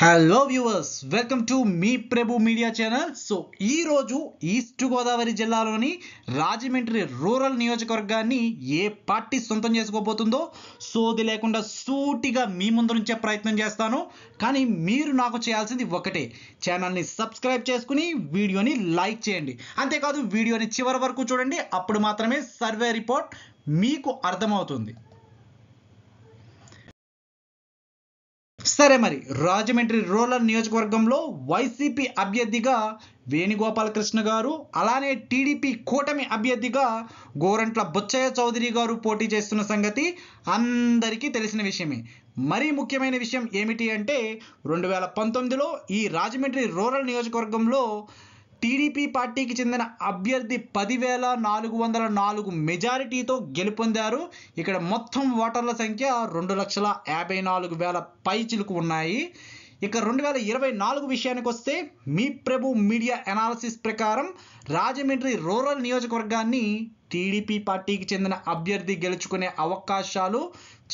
hello viewers welcome to మీ Prabhu media channel so ఈరోజు east Godavari జిల్లాలోని రాజమండ్రి రూరల్ నియోజకవర్గాన్ని ఏ పార్టీ సొంతం చేసుకోబోతుందో సోది లేకుండా సూటిగా మీ ముందు నుంచే ప్రయత్నం చేస్తాను కానీ మీరు నాకు చేయాల్సింది ఒకటే ఛానల్ని సబ్స్క్రైబ్ చేసుకుని వీడియోని లైక్ చేయండి అంతేకాదు వీడియోని చివరి వరకు చూడండి అప్పుడు మాత్రమే సర్వే రిపోర్ట్ మీకు అర్థమవుతుంది సరే మరి రాజమండ్రి రూరల్ నియోజకవర్గంలో వైసీపీ అభ్యర్థిగా వేణుగోపాలకృష్ణ గారు అలానే టీడీపీ కూటమి అభ్యర్థిగా గోరంట్ల బొచ్చయ్య చౌదరి గారు పోటీ చేస్తున్న సంగతి అందరికీ తెలిసిన విషయమే మరీ ముఖ్యమైన విషయం ఏమిటి అంటే రెండు వేల పంతొమ్మిదిలో ఈ రాజమండ్రి రూరల్ నియోజకవర్గంలో టీడీపీ పార్టీకి చెందిన అభ్యర్థి పదివేల నాలుగు వందల నాలుగు మెజారిటీతో గెలుపొందారు ఇక్కడ మొత్తం ఓటర్ల సంఖ్య రెండు లక్షల యాభై నాలుగు వేల పైచిలుకు ఉన్నాయి ఇక రెండు వేల ఇరవై నాలుగు విషయానికి వస్తే మీ ప్రభు మీడియా అనాలసిస్ ప్రకారం రాజమండ్రి రూరల్ నియోజకవర్గాన్ని టీడీపీ పార్టీకి చెందిన అభ్యర్థి గెలుచుకునే అవకాశాలు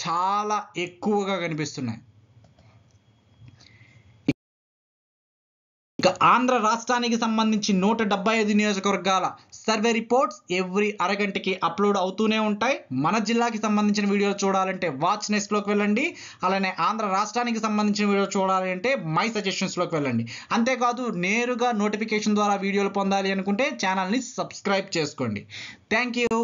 చాలా ఎక్కువగా కనిపిస్తున్నాయి ఇక ఆంధ్ర రాష్ట్రానికి సంబంధించి నూట డెబ్బై ఐదు నియోజకవర్గాల సర్వే రిపోర్ట్స్ ఎవ్రీ అరగంటకి అప్లోడ్ అవుతూనే ఉంటాయి మన జిల్లాకి సంబంధించిన వీడియోలు చూడాలంటే వాచ్ నెస్ట్లోకి వెళ్ళండి అలానే ఆంధ్ర రాష్ట్రానికి సంబంధించిన వీడియో చూడాలి అంటే మై సజెషన్స్లోకి వెళ్ళండి అంతేకాదు నేరుగా నోటిఫికేషన్ ద్వారా వీడియోలు పొందాలి అనుకుంటే ఛానల్ని సబ్స్క్రైబ్ చేసుకోండి థ్యాంక్ యూ